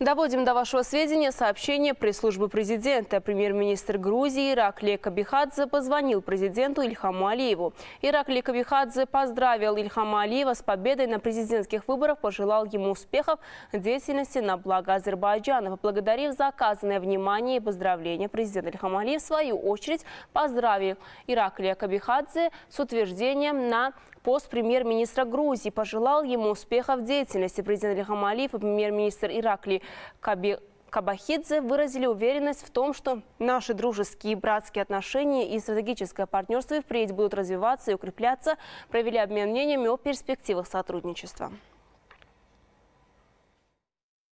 Доводим до вашего сведения сообщение пресс-службы президента. Премьер-министр Грузии Ираклий Кабихадзе позвонил президенту Ильхаму Алиеву. Ираклий Кабихадзе поздравил Ильхама Алиева с победой на президентских выборах, пожелал ему успехов в деятельности на благо Азербайджана. Поблагодарив за оказанное внимание и поздравления, президент Ильхам Алиев в свою очередь поздравил Ираклия Кабихадзе с утверждением на пост премьер-министра Грузии. Пожелал ему успехов в деятельности. Президент Ильхам Алиев и премьер-министр Иракли Каби... Кабахидзе выразили уверенность в том, что наши дружеские и братские отношения и стратегическое партнерство и впредь будут развиваться и укрепляться, провели обмен мнениями о перспективах сотрудничества.